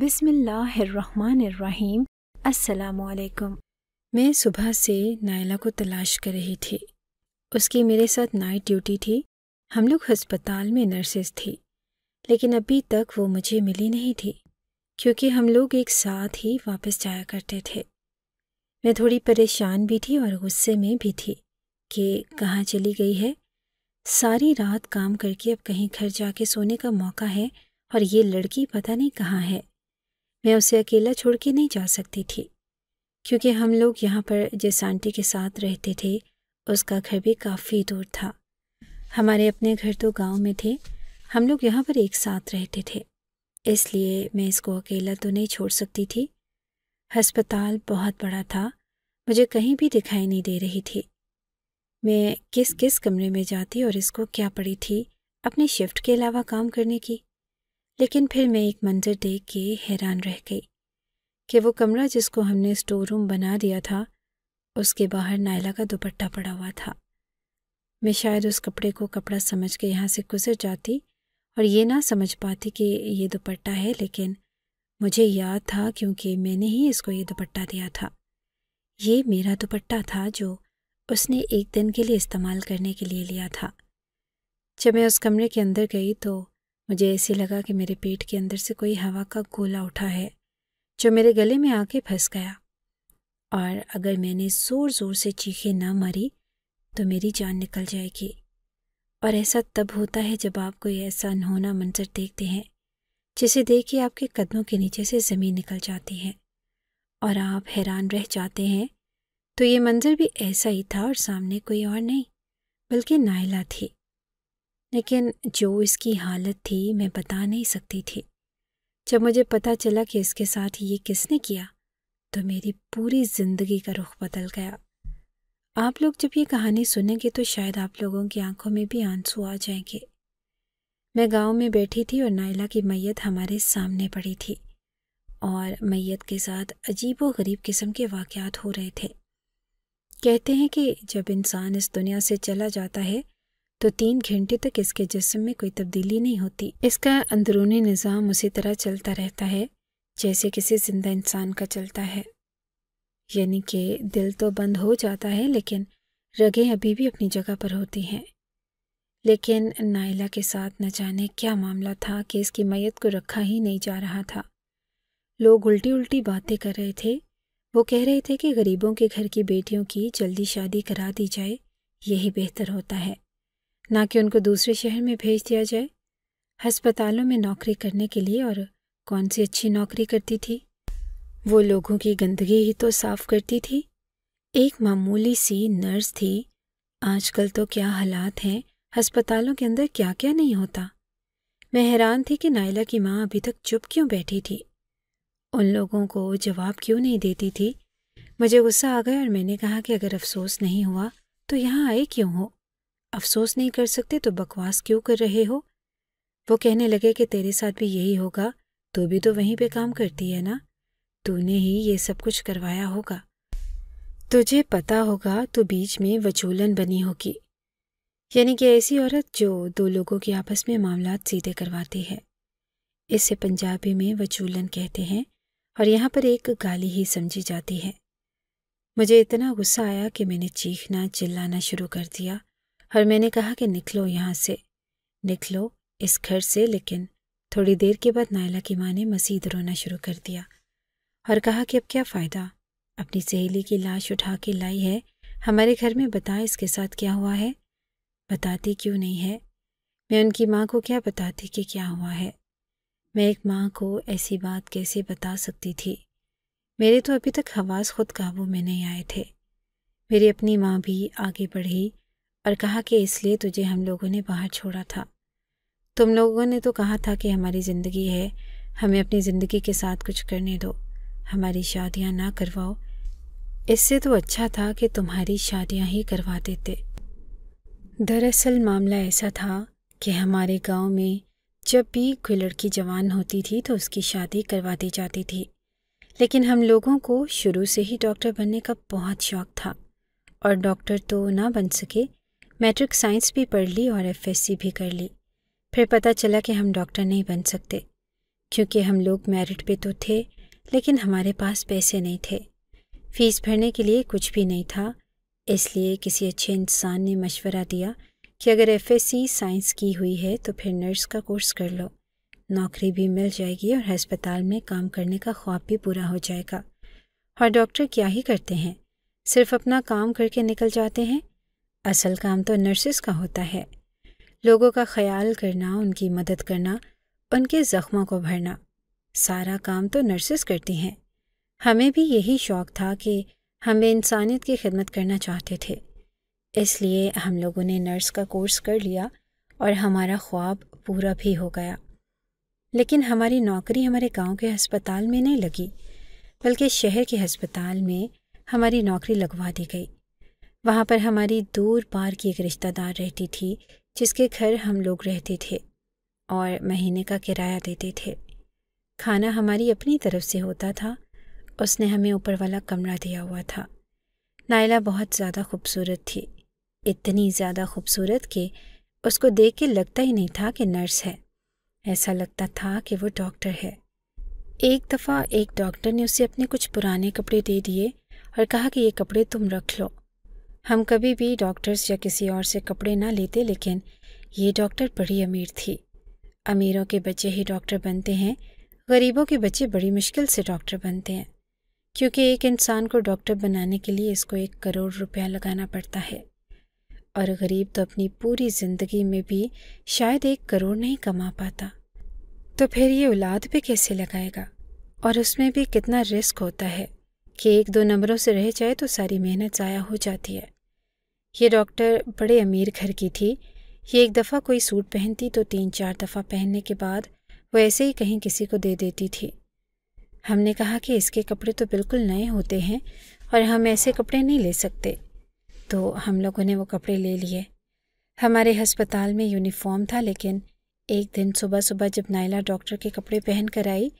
बिसमीम् असलकुम मैं सुबह से नायला को तलाश कर रही थी उसकी मेरे साथ नाइट ड्यूटी थी हम लोग हस्पताल में नर्सेस थी लेकिन अभी तक वो मुझे मिली नहीं थी क्योंकि हम लोग एक साथ ही वापस जाया करते थे मैं थोड़ी परेशान भी थी और गुस्से में भी थी कि कहाँ चली गई है सारी रात काम करके अब कहीं घर जाके सोने का मौका है और ये लड़की पता नहीं कहाँ है मैं उसे अकेला छोड़ के नहीं जा सकती थी क्योंकि हम लोग यहाँ पर जिस आंटी के साथ रहते थे उसका घर भी काफ़ी दूर था हमारे अपने घर तो गांव में थे हम लोग यहाँ पर एक साथ रहते थे इसलिए मैं इसको अकेला तो नहीं छोड़ सकती थी अस्पताल बहुत बड़ा था मुझे कहीं भी दिखाई नहीं दे रही थी मैं किस किस कमरे में जाती और इसको क्या पड़ी थी अपने शिफ्ट के अलावा काम करने की लेकिन फिर मैं एक मंजर देख के हैरान रह गई कि वो कमरा जिसको हमने स्टोर रूम बना दिया था उसके बाहर नायला का दुपट्टा पड़ा हुआ था मैं शायद उस कपड़े को कपड़ा समझ के यहाँ से गुजर जाती और ये ना समझ पाती कि ये दुपट्टा है लेकिन मुझे याद था क्योंकि मैंने ही इसको ये दुपट्टा दिया था ये मेरा दुपट्टा था जो उसने एक दिन के लिए इस्तेमाल करने के लिए लिया था जब मैं उस कमरे के अंदर गई तो मुझे ऐसे लगा कि मेरे पेट के अंदर से कोई हवा का गोला उठा है जो मेरे गले में आके फंस गया और अगर मैंने ज़ोर ज़ोर से चीखे ना मारी तो मेरी जान निकल जाएगी और ऐसा तब होता है जब आप कोई ऐसा अनहोना मंजर देखते हैं जिसे देख के आपके कदमों के नीचे से ज़मीन निकल जाती है और आप हैरान रह जाते हैं तो ये मंज़र भी ऐसा ही था और सामने कोई और नहीं बल्कि नायला थी लेकिन जो इसकी हालत थी मैं बता नहीं सकती थी जब मुझे पता चला कि इसके साथ ये किसने किया तो मेरी पूरी ज़िंदगी का रुख बदल गया आप लोग जब ये कहानी सुनेंगे तो शायद आप लोगों की आंखों में भी आंसू आ जाएंगे मैं गांव में बैठी थी और नायला की मैयत हमारे सामने पड़ी थी और मैयत के साथ अजीब व गरीब किस्म के वाक़ हो रहे थे कहते हैं कि जब इंसान इस दुनिया से चला जाता है तो तीन घंटे तक इसके जिसम में कोई तब्दीली नहीं होती इसका अंदरूनी निज़ाम उसी तरह चलता रहता है जैसे किसी ज़िंदा इंसान का चलता है यानी कि दिल तो बंद हो जाता है लेकिन रगें अभी भी अपनी जगह पर होती हैं लेकिन नाइला के साथ न जाने क्या मामला था कि इसकी मैयत को रखा ही नहीं जा रहा था लोग उल्टी उल्टी बातें कर रहे थे वो कह रहे थे कि गरीबों के घर की बेटियों की जल्दी शादी करा दी जाए यही बेहतर होता है ना कि उनको दूसरे शहर में भेज दिया जाए हस्पतालों में नौकरी करने के लिए और कौन सी अच्छी नौकरी करती थी वो लोगों की गंदगी ही तो साफ करती थी एक मामूली सी नर्स थी आजकल तो क्या हालात हैं अस्पतालों के अंदर क्या क्या नहीं होता मैं हैरान थी कि नायला की माँ अभी तक चुप क्यों बैठी थी उन लोगों को जवाब क्यों नहीं देती थी मुझे गुस्सा आ गया और मैंने कहा कि अगर अफसोस नहीं हुआ तो यहाँ आए क्यों हो अफसोस नहीं कर सकते तो बकवास क्यों कर रहे हो वो कहने लगे कि तेरे साथ भी यही होगा तू भी तो वहीं पे काम करती है ना तूने ही ये सब कुछ करवाया होगा तुझे पता होगा तो बीच में वचूलन बनी होगी यानी कि ऐसी औरत जो दो लोगों के आपस में मामला सीधे करवाती है इसे पंजाबी में वचूलन कहते हैं और यहाँ पर एक गाली ही समझी जाती है मुझे इतना गुस्सा आया कि मैंने चीखना चिल्लाना शुरू कर दिया और मैंने कहा कि निकलो यहाँ से निकलो इस घर से लेकिन थोड़ी देर के बाद नायला की माँ ने मसीद रोना शुरू कर दिया और कहा कि अब क्या फ़ायदा अपनी सहेली की लाश उठा के लाई है हमारे घर में बता इसके साथ क्या हुआ है बताती क्यों नहीं है मैं उनकी माँ को क्या बताती कि क्या हुआ है मैं एक माँ को ऐसी बात कैसे बता सकती थी मेरे तो अभी तक हवास खुद काबू में नहीं आए थे मेरी अपनी माँ भी आगे बढ़ी और कहा कि इसलिए तुझे हम लोगों ने बाहर छोड़ा था तुम लोगों ने तो कहा था कि हमारी ज़िंदगी है हमें अपनी ज़िंदगी के साथ कुछ करने दो हमारी शादियाँ ना करवाओ इससे तो अच्छा था कि तुम्हारी शादियाँ ही करवा देते दरअसल मामला ऐसा था कि हमारे गांव में जब भी कोई लड़की जवान होती थी तो उसकी शादी करवा दी जाती थी लेकिन हम लोगों को शुरू से ही डॉक्टर बनने का बहुत शौक था और डॉक्टर तो ना बन सके मैट्रिक साइंस भी पढ़ ली और एफएससी भी कर ली फिर पता चला कि हम डॉक्टर नहीं बन सकते क्योंकि हम लोग मेरिट पे तो थे लेकिन हमारे पास पैसे नहीं थे फीस भरने के लिए कुछ भी नहीं था इसलिए किसी अच्छे इंसान ने मशवरा दिया कि अगर एफएससी साइंस की हुई है तो फिर नर्स का कोर्स कर लो नौकरी भी मिल जाएगी और अस्पताल में काम करने का ख्वाब भी पूरा हो जाएगा और डॉक्टर क्या ही करते हैं सिर्फ अपना काम करके निकल जाते हैं असल काम तो नर्सिस का होता है लोगों का ख्याल करना उनकी मदद करना उनके ज़ख्मों को भरना सारा काम तो नर्सिस करती हैं हमें भी यही शौक़ था कि हम इंसानियत की खिदमत करना चाहते थे इसलिए हम लोगों ने नर्स का कोर्स कर लिया और हमारा ख्वाब पूरा भी हो गया लेकिन हमारी नौकरी हमारे गांव के अस्पताल में नहीं लगी बल्कि शहर के अस्पताल में हमारी नौकरी लगवा दी गई वहाँ पर हमारी दूर पार की एक रिश्तेदार रहती थी जिसके घर हम लोग रहते थे और महीने का किराया देते थे खाना हमारी अपनी तरफ से होता था उसने हमें ऊपर वाला कमरा दिया हुआ था नायला बहुत ज़्यादा खूबसूरत थी इतनी ज़्यादा खूबसूरत कि उसको देख के लगता ही नहीं था कि नर्स है ऐसा लगता था कि वो डॉक्टर है एक दफ़ा एक डॉक्टर ने उसे अपने कुछ पुराने कपड़े दे दिए और कहा कि ये कपड़े तुम रख लो हम कभी भी डॉक्टर्स या किसी और से कपड़े ना लेते लेकिन ये डॉक्टर बड़ी अमीर थी अमीरों के बच्चे ही डॉक्टर बनते हैं गरीबों के बच्चे बड़ी मुश्किल से डॉक्टर बनते हैं क्योंकि एक इंसान को डॉक्टर बनाने के लिए इसको एक करोड़ रुपया लगाना पड़ता है और गरीब तो अपनी पूरी ज़िंदगी में भी शायद एक करोड़ नहीं कमा पाता तो फिर ये औलाद पे कैसे लगाएगा और उसमें भी कितना रिस्क होता है कि एक दो नंबरों से रह जाए तो सारी मेहनत ज़ाया हो जाती है ये डॉक्टर बड़े अमीर घर की थी ये एक दफ़ा कोई सूट पहनती तो तीन चार दफ़ा पहनने के बाद वो ऐसे ही कहीं किसी को दे देती थी हमने कहा कि इसके कपड़े तो बिल्कुल नए होते हैं और हम ऐसे कपड़े नहीं ले सकते तो हम लोगों ने वो कपड़े ले लिए हमारे हस्पताल में यूनिफॉर्म था लेकिन एक दिन सुबह सुबह जब नायला डॉक्टर के कपड़े पहन कर आई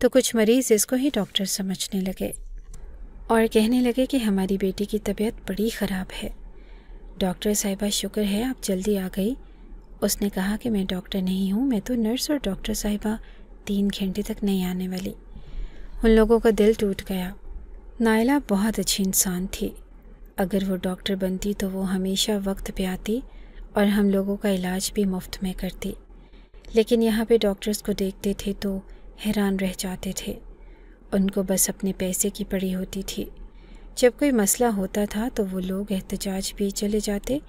तो कुछ मरीज़ इसको ही डॉक्टर समझने लगे और कहने लगे कि हमारी बेटी की तबीयत बड़ी ख़राब है डॉक्टर साहिबा शुक्र है आप जल्दी आ गई उसने कहा कि मैं डॉक्टर नहीं हूँ मैं तो नर्स और डॉक्टर साहिबा तीन घंटे तक नहीं आने वाली उन लोगों का दिल टूट गया नायला बहुत अच्छी इंसान थी अगर वो डॉक्टर बनती तो वो हमेशा वक्त पे आती और हम लोगों का इलाज भी मुफ्त में करती लेकिन यहाँ पे डॉक्टर्स को देखते थे तो हैरान रह जाते थे उनको बस अपने पैसे की पड़ी होती थी जब कोई मसला होता था तो वो लोग एहतजाज भी चले जाते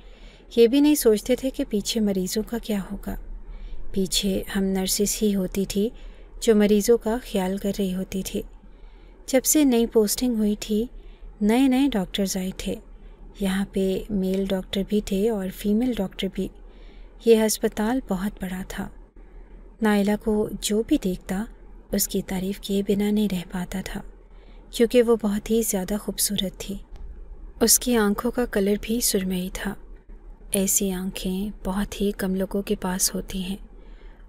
ये भी नहीं सोचते थे कि पीछे मरीज़ों का क्या होगा पीछे हम नर्सिस ही होती थी जो मरीज़ों का ख्याल कर रही होती थी जब से नई पोस्टिंग हुई थी नए नए डॉक्टर्स आए थे यहाँ पे मेल डॉक्टर भी थे और फीमेल डॉक्टर भी ये अस्पताल बहुत बड़ा था नायला को जो भी देखता उसकी तारीफ़ किए बिना नहीं रह पाता था क्योंकि वो बहुत ही ज़्यादा खूबसूरत थी उसकी आंखों का कलर भी सुरमई था ऐसी आंखें बहुत ही कम लोगों के पास होती हैं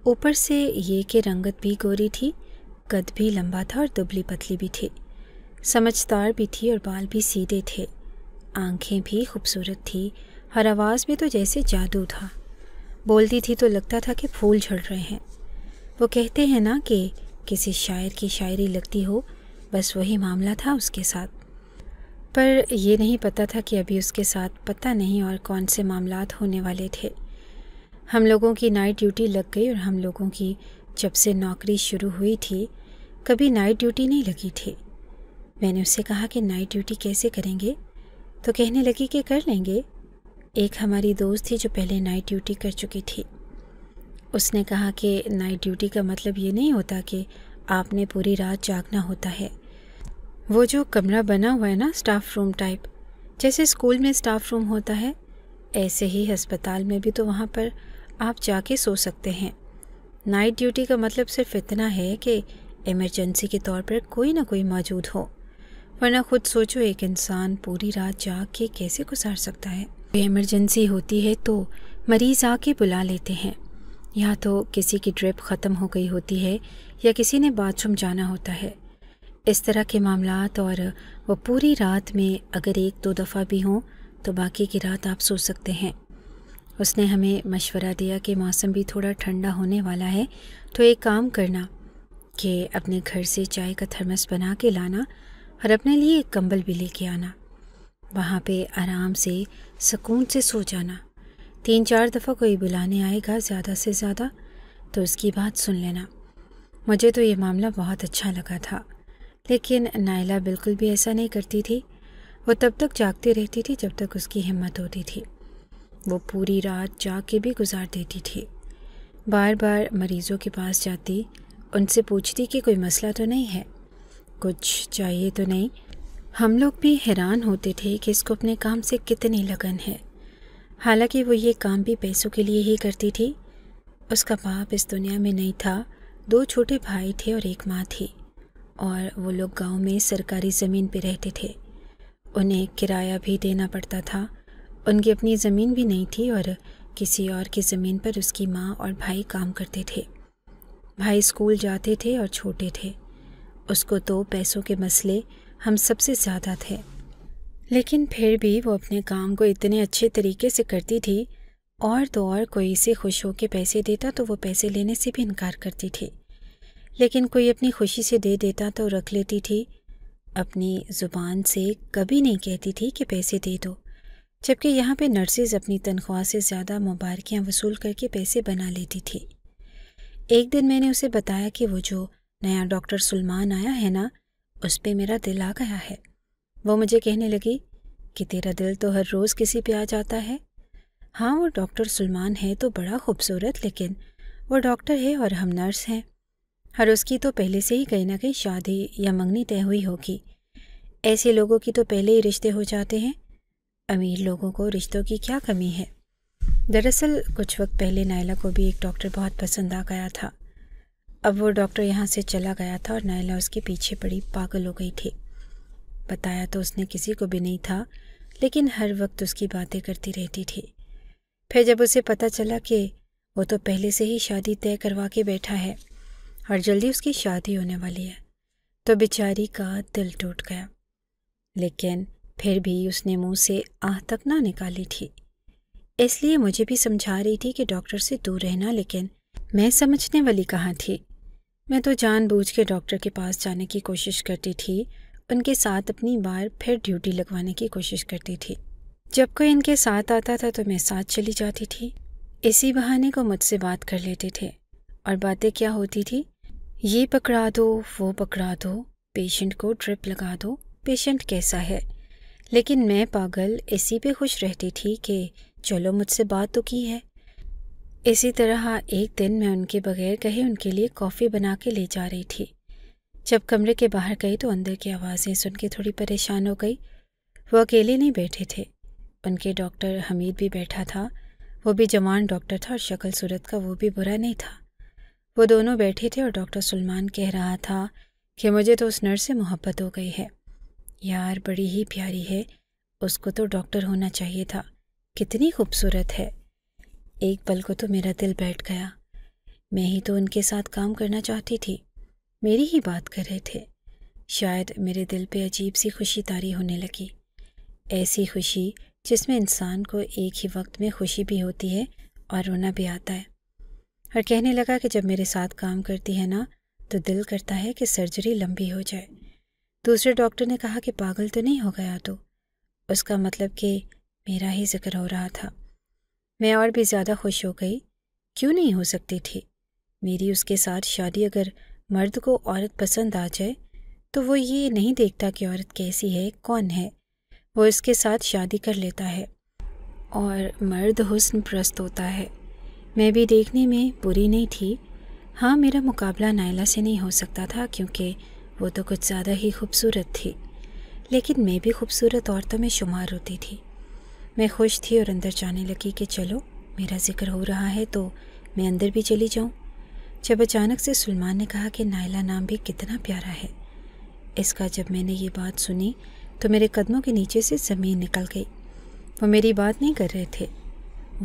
ऊपर से ये कि रंगत भी गोरी थी कद भी लंबा था और दुबली पतली भी थी समझदार भी थी और बाल भी सीधे थे आंखें भी खूबसूरत थी हर आवाज़ में तो जैसे जादू था बोलती थी तो लगता था कि फूल झड़ रहे हैं वो कहते हैं ना कि किसी शायर की शायरी लगती हो बस वही मामला था उसके साथ पर यह नहीं पता था कि अभी उसके साथ पता नहीं और कौन से मामला होने वाले थे हम लोगों की नाइट ड्यूटी लग गई और हम लोगों की जब से नौकरी शुरू हुई थी कभी नाइट ड्यूटी नहीं लगी थी मैंने उससे कहा कि नाइट ड्यूटी कैसे करेंगे तो कहने लगी कि कर लेंगे एक हमारी दोस्त थी जो पहले नाइट ड्यूटी कर चुकी थी उसने कहा कि नाइट ड्यूटी का मतलब ये नहीं होता कि आपने पूरी रात जागना होता है वो जो कमरा बना हुआ है ना स्टाफ रूम टाइप जैसे स्कूल में स्टाफ रूम होता है ऐसे ही हस्पताल में भी तो वहाँ पर आप जाके सो सकते हैं नाइट ड्यूटी का मतलब सिर्फ इतना है कि इमरजेंसी के तौर पर कोई ना कोई मौजूद हो वरना खुद सोचो एक इंसान पूरी रात जा के कैसे गुजार सकता है इमरजेंसी होती है तो मरीज़ आके बुला लेते हैं या तो किसी की ड्रिप ख़त्म हो गई होती है या किसी ने बाथरूम जाना होता है इस तरह के मामला और वो पूरी रात में अगर एक दो दफ़ा भी हों तो बाकी की रात आप सो सकते हैं उसने हमें मशवरा दिया कि मौसम भी थोड़ा ठंडा होने वाला है तो एक काम करना कि अपने घर से चाय का थर्मस बना के लाना और अपने लिए एक कंबल भी लेके आना वहाँ पे आराम से सुकून से सो जाना तीन चार दफ़ा कोई बुलाने आएगा ज़्यादा से ज़्यादा तो उसकी बात सुन लेना मुझे तो ये मामला बहुत अच्छा लगा था लेकिन नायला बिल्कुल भी ऐसा नहीं करती थी वो तब तक जागती रहती थी जब तक उसकी हिम्मत होती थी वो पूरी रात जाग के भी गुजार देती थी बार बार मरीज़ों के पास जाती उनसे पूछती कि कोई मसला तो नहीं है कुछ चाहिए तो नहीं हम लोग भी हैरान होते थे कि इसको अपने काम से कितनी लगन है हालांकि वो ये काम भी पैसों के लिए ही करती थी उसका बाप इस दुनिया में नहीं था दो छोटे भाई थे और एक माँ थी और वो लोग गांव में सरकारी ज़मीन पे रहते थे उन्हें किराया भी देना पड़ता था उनकी अपनी ज़मीन भी नहीं थी और किसी और की ज़मीन पर उसकी माँ और भाई काम करते थे भाई स्कूल जाते थे और छोटे थे उसको तो पैसों के मसले हम सबसे ज़्यादा थे लेकिन फिर भी वो अपने काम को इतने अच्छे तरीके से करती थी और तो और कोई से खुश हो के पैसे देता तो वो पैसे लेने से भी इनकार करती थी लेकिन कोई अपनी खुशी से दे देता तो रख लेती थी अपनी ज़ुबान से कभी नहीं कहती थी कि पैसे दे दो जबकि यहाँ पे नर्सेज अपनी तनख्वाह से ज़्यादा मुबारकियाँ वसूल करके पैसे बना लेती थी एक दिन मैंने उसे बताया कि वो जो नया डॉक्टर सलमान आया है ना उस पर मेरा दिल आ गया है वो मुझे कहने लगी कि तेरा दिल तो हर रोज़ किसी पे आ जाता है हाँ वो डॉक्टर सलमान है तो बड़ा खूबसूरत लेकिन वो डॉक्टर है और हम नर्स हैं और उसकी तो पहले से ही कहीं ना कहीं शादी या मंगनी तय हुई होगी ऐसे लोगों की तो पहले ही रिश्ते हो जाते हैं अमीर लोगों को रिश्तों की क्या कमी है दरअसल कुछ वक्त पहले नायला को भी एक डॉक्टर बहुत पसंद आ गया था अब वो डॉक्टर यहाँ से चला गया था और नायला उसके पीछे पड़ी पागल हो गई थी बताया तो उसने किसी को भी नहीं था लेकिन हर वक्त उसकी बातें करती रहती थी फिर जब उसे पता चला कि वो तो पहले से ही शादी तय करवा के बैठा है और जल्दी उसकी शादी होने वाली है तो बेचारी का दिल टूट गया लेकिन फिर भी उसने मुंह से आह तक ना निकाली थी इसलिए मुझे भी समझा रही थी कि डॉक्टर से दूर रहना लेकिन मैं समझने वाली कहाँ थी मैं तो जानबूझ के डॉक्टर के पास जाने की कोशिश करती थी उनके साथ अपनी बार फिर ड्यूटी लगवाने की कोशिश करती थी जब कोई इनके साथ आता था तो मैं साथ चली जाती थी इसी बहाने को मुझसे बात कर लेते थे और बातें क्या होती थी ये पकड़ा दो वो पकड़ा दो पेशेंट को ड्रिप लगा दो पेशेंट कैसा है लेकिन मैं पागल इसी पे खुश रहती थी कि चलो मुझसे बात तो की है इसी तरह एक दिन मैं उनके बगैर कहे उनके लिए कॉफ़ी बना के ले जा रही थी जब कमरे के बाहर गई तो अंदर की आवाज़ें सुन के थोड़ी परेशान हो गई वो अकेले नहीं बैठे थे उनके डॉक्टर हमीद भी बैठा था वो भी जवान डॉक्टर था और शक्ल सूरत का वो भी बुरा नहीं था वो दोनों बैठे थे और डॉक्टर सलमान कह रहा था कि मुझे तो उस नर्स से मोहब्बत हो गई है यार बड़ी ही प्यारी है उसको तो डॉक्टर होना चाहिए था कितनी खूबसूरत है एक पल को तो मेरा दिल बैठ गया मैं ही तो उनके साथ काम करना चाहती थी मेरी ही बात कर रहे थे शायद मेरे दिल पे अजीब सी खुशी तारी होने लगी ऐसी खुशी जिसमें इंसान को एक ही वक्त में खुशी भी होती है और रोना भी आता है और कहने लगा कि जब मेरे साथ काम करती है ना तो दिल करता है कि सर्जरी लंबी हो जाए दूसरे डॉक्टर ने कहा कि पागल तो नहीं हो गया तो उसका मतलब कि मेरा ही जिक्र हो रहा था मैं और भी ज़्यादा खुश हो गई क्यों नहीं हो सकती थी मेरी उसके साथ शादी अगर मर्द को औरत पसंद आ जाए तो वो ये नहीं देखता कि औरत कैसी है कौन है वो इसके साथ शादी कर लेता है और मर्द हुस्न प्रस्त होता है मैं भी देखने में बुरी नहीं थी हाँ मेरा मुकाबला नायला से नहीं हो सकता था क्योंकि वो तो कुछ ज़्यादा ही खूबसूरत थी लेकिन मैं भी खूबसूरत औरतों में शुमार होती थी मैं खुश थी और अंदर जाने लगी कि चलो मेरा जिक्र हो रहा है तो मैं अंदर भी चली जाऊँ जब अचानक से सलमान ने कहा कि नायला नाम भी कितना प्यारा है इसका जब मैंने ये बात सुनी तो मेरे कदमों के नीचे से ज़मीन निकल गई वो मेरी बात नहीं कर रहे थे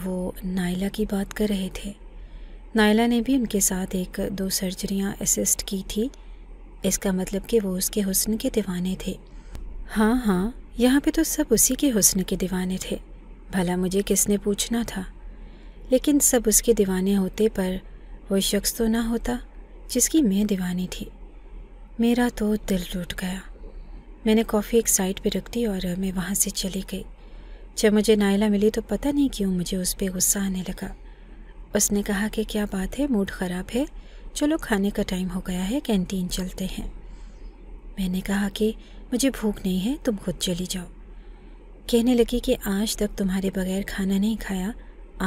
वो नायला की बात कर रहे थे नायला ने भी उनके साथ एक दो सर्जरियां असिस्ट की थी इसका मतलब कि वो उसके हुस्न के दीवाने थे हाँ हाँ यहाँ पे तो सब उसी के हुस्न के दीवाने थे भला मुझे किसने पूछना था लेकिन सब उसके दीवाने होते पर वो शख्स तो ना होता जिसकी मैं दीवानी थी मेरा तो दिल टूट गया मैंने कॉफ़ी एक साइड पर रख दी और मैं वहाँ से चली गई जब मुझे नायला मिली तो पता नहीं क्यों मुझे उस पर गुस्सा आने लगा उसने कहा कि क्या बात है मूड ख़राब है चलो खाने का टाइम हो गया है कैंटीन चलते हैं मैंने कहा कि मुझे भूख नहीं है तुम खुद चली जाओ कहने लगी कि आज तक तुम्हारे बगैर खाना नहीं खाया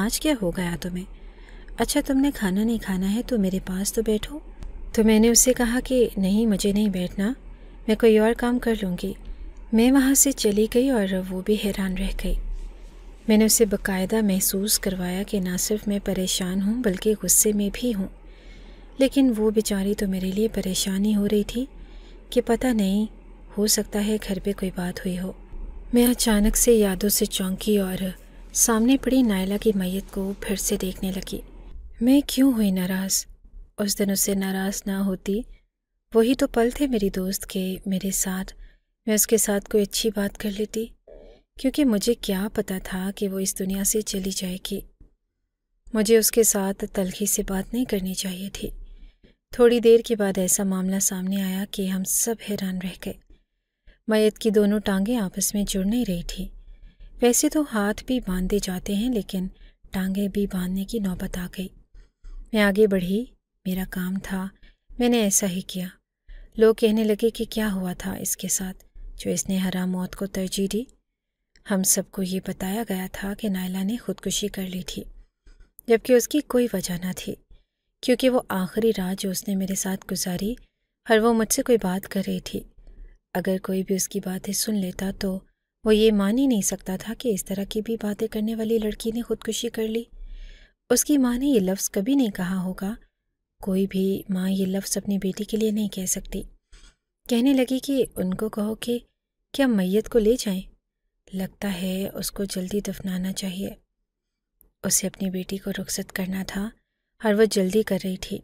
आज क्या हो गया तुम्हें अच्छा तुमने खाना नहीं खाना है तो मेरे पास तो बैठो तो मैंने उससे कहा कि नहीं मुझे नहीं बैठना मैं कोई और काम कर लूँगी मैं वहाँ से चली गई और वो भी हैरान रह गई मैंने उसे बकायदा महसूस करवाया कि ना सिर्फ मैं परेशान हूँ बल्कि गुस्से में भी हूँ लेकिन वो बेचारी तो मेरे लिए परेशानी हो रही थी कि पता नहीं हो सकता है घर पे कोई बात हुई हो मैं अचानक से यादों से चौंकी और सामने पड़ी नायला की मैयत को फिर से देखने लगी मैं क्यों हुई नाराज़ उस दिन उससे नाराज़ ना होती वही तो पल थे मेरी दोस्त के मेरे साथ मैं उसके साथ कोई अच्छी बात कर लेती क्योंकि मुझे क्या पता था कि वो इस दुनिया से चली जाएगी मुझे उसके साथ तलखी से बात नहीं करनी चाहिए थी थोड़ी देर के बाद ऐसा मामला सामने आया कि हम सब हैरान रह गए मैत की दोनों टांगें आपस में जुड़ नहीं रही थी वैसे तो हाथ भी बांधे जाते हैं लेकिन टांगें भी बांधने की नौबत आ गई मैं आगे बढ़ी मेरा काम था मैंने ऐसा ही किया लोग कहने लगे कि क्या हुआ था इसके साथ जो इसने हराम मौत को तरजीह दी हम सबको ये बताया गया था कि नायला ने खुदकुशी कर ली थी जबकि उसकी कोई वजह ना थी क्योंकि वो आखिरी रात जो उसने मेरे साथ गुजारी हर वो मुझसे कोई बात कर रही थी अगर कोई भी उसकी बातें सुन लेता तो वो ये मान ही नहीं सकता था कि इस तरह की भी बातें करने वाली लड़की ने खुदकुशी कर ली उसकी माँ ने ये लफ्ज़ कभी नहीं कहा होगा कोई भी माँ ये लफ्ज़ अपनी बेटी के लिए नहीं कह सकती कहने लगी कि उनको कहो कि क्या मैयत को ले जाएं? लगता है उसको जल्दी दफनाना चाहिए उसे अपनी बेटी को रुखसत करना था हर वह जल्दी कर रही थी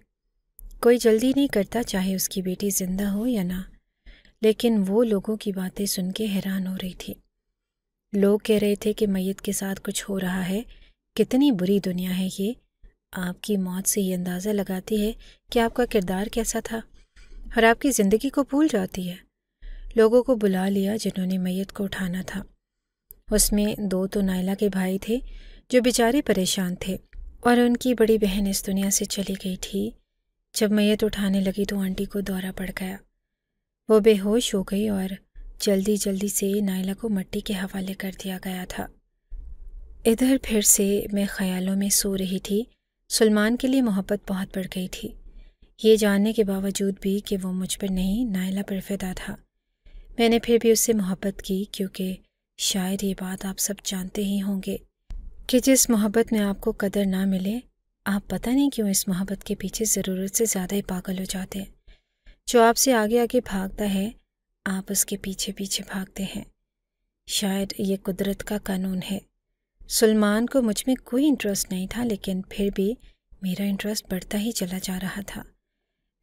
कोई जल्दी नहीं करता चाहे उसकी बेटी ज़िंदा हो या ना लेकिन वो लोगों की बातें सुन के हैरान हो रही थी लोग कह रहे थे कि मैयत के साथ कुछ हो रहा है कितनी बुरी दुनिया है ये आपकी मौत से ये अंदाज़ा लगाती है कि आपका किरदार कैसा था और आपकी ज़िंदगी को भूल जाती है लोगों को बुला लिया जिन्होंने मैयत को उठाना था उसमें दो तो नायला के भाई थे जो बेचारे परेशान थे और उनकी बड़ी बहन इस दुनिया से चली गई थी जब मैयत उठाने लगी तो आंटी को दौरा पड़ गया वो बेहोश हो गई और जल्दी जल्दी से नायला को मट्टी के हवाले कर दिया गया था इधर फिर से मैं ख्यालों में सो रही थी सलमान के लिए मोहब्बत बहुत बढ़ गई थी ये जानने के बावजूद भी कि वो मुझ पर नहीं नायला पर फिदा था मैंने फिर भी उससे मोहब्बत की क्योंकि शायद ये बात आप सब जानते ही होंगे कि जिस मोहब्बत में आपको कदर ना मिले आप पता नहीं क्यों इस मोहब्बत के पीछे ज़रूरत से ज़्यादा ही पागल हो जाते हैं जो आपसे आगे आगे भागता है आप उसके पीछे पीछे भागते हैं शायद ये कुदरत का कानून है सलमान को मुझ में कोई इंटरेस्ट नहीं था लेकिन फिर भी मेरा इंटरेस्ट बढ़ता ही चला जा रहा था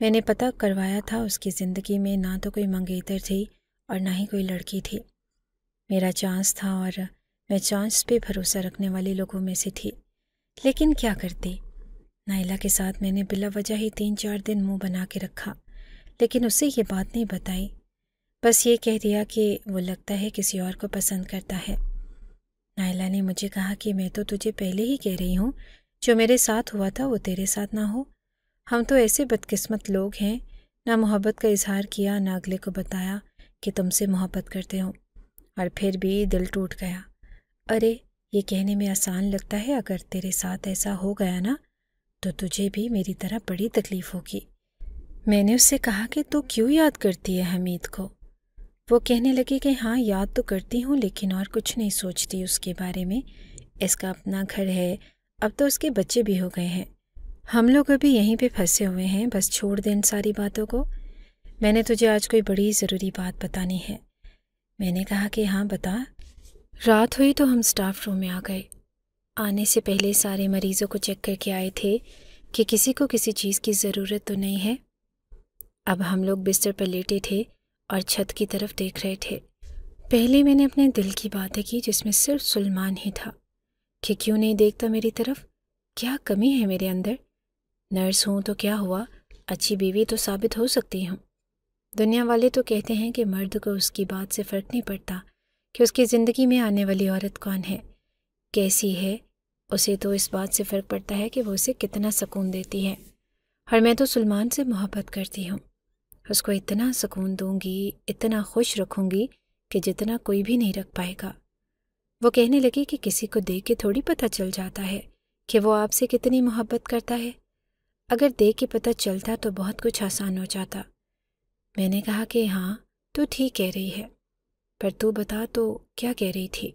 मैंने पता करवाया था उसकी ज़िंदगी में ना तो कोई मंगेतर थी और ना ही कोई लड़की थी मेरा चांस था और मैं चांस पे भरोसा रखने वाले लोगों में से थी लेकिन क्या करती नाइला के साथ मैंने बिला वजह ही तीन चार दिन मुंह बना के रखा लेकिन उसे ये बात नहीं बताई बस ये कह दिया कि वो लगता है किसी और को पसंद करता है नाइला ने मुझे कहा कि मैं तो तुझे पहले ही कह रही हूँ जो मेरे साथ हुआ था वो तेरे साथ ना हो हम तो ऐसे बदकिस्मत लोग हैं ना मोहब्बत का इजहार किया ना अगले को बताया कि तुमसे मोहब्बत करते हो और फिर भी दिल टूट गया अरे ये कहने में आसान लगता है अगर तेरे साथ ऐसा हो गया ना तो तुझे भी मेरी तरह बड़ी तकलीफ़ होगी मैंने उससे कहा कि तू क्यों याद करती है हमीद को वो कहने लगी कि हाँ याद तो करती हूँ लेकिन और कुछ नहीं सोचती उसके बारे में इसका अपना घर है अब तो उसके बच्चे भी हो गए हैं हम लोग अभी यहीं पे फंसे हुए हैं बस छोड़ दें सारी बातों को मैंने तुझे आज कोई बड़ी ज़रूरी बात बतानी है मैंने कहा कि हाँ बता रात हुई तो हम स्टाफ रूम में आ गए आने से पहले सारे मरीज़ों को चेक करके आए थे कि किसी को किसी चीज़ की ज़रूरत तो नहीं है अब हम लोग बिस्तर पर लेटे थे और छत की तरफ देख रहे थे पहले मैंने अपने दिल की बातें की जिसमें सिर्फ सुलमान ही था कि क्यों नहीं देखता मेरी तरफ क्या कमी है मेरे अंदर नर्स हूँ तो क्या हुआ अच्छी बीवी तो साबित हो सकती हूँ दुनिया वाले तो कहते हैं कि मर्द को उसकी बात से फ़र्क नहीं पड़ता कि उसकी ज़िंदगी में आने वाली औरत कौन है कैसी है उसे तो इस बात से फ़र्क पड़ता है कि वो उसे कितना सुकून देती है और मैं तो सलमान से मोहब्बत करती हूँ उसको इतना सुकून दूंगी इतना खुश रखूंगी कि जितना कोई भी नहीं रख पाएगा वो कहने लगी कि किसी को देख के थोड़ी पता चल जाता है कि वो आपसे कितनी मोहब्बत करता है अगर देख के पता चलता तो बहुत कुछ आसान हो जाता मैंने कहा कि हाँ तू ठीक कह रही है पर तू बता तो क्या कह रही थी